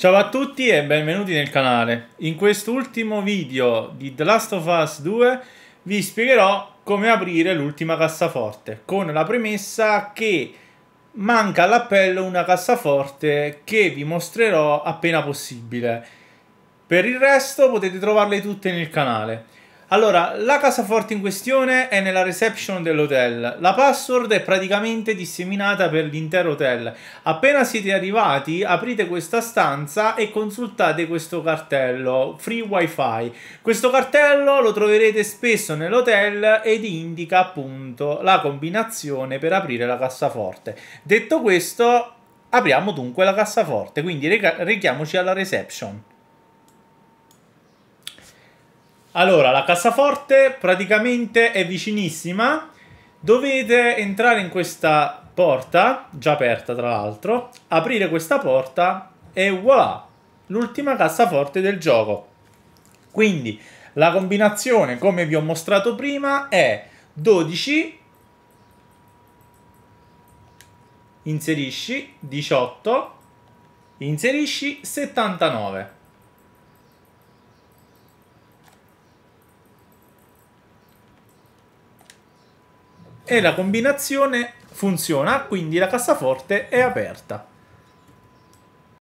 Ciao a tutti e benvenuti nel canale. In quest'ultimo video di The Last of Us 2 vi spiegherò come aprire l'ultima cassaforte, con la premessa che manca all'appello una cassaforte che vi mostrerò appena possibile. Per il resto potete trovarle tutte nel canale. Allora, la cassaforte in questione è nella reception dell'hotel. La password è praticamente disseminata per l'intero hotel. Appena siete arrivati, aprite questa stanza e consultate questo cartello Free Wi-Fi. Questo cartello lo troverete spesso nell'hotel ed indica appunto la combinazione per aprire la cassaforte. Detto questo, apriamo dunque la cassaforte, quindi reca- alla reception. Allora, la cassaforte praticamente è vicinissima. Dovete entrare in questa porta, già aperta tra l'altro, aprire questa porta e voilà, l'ultima cassaforte del gioco. Quindi la combinazione, come vi ho mostrato prima, è 12, inserisci 18, inserisci 79. e la combinazione funziona, quindi la cassaforte è aperta.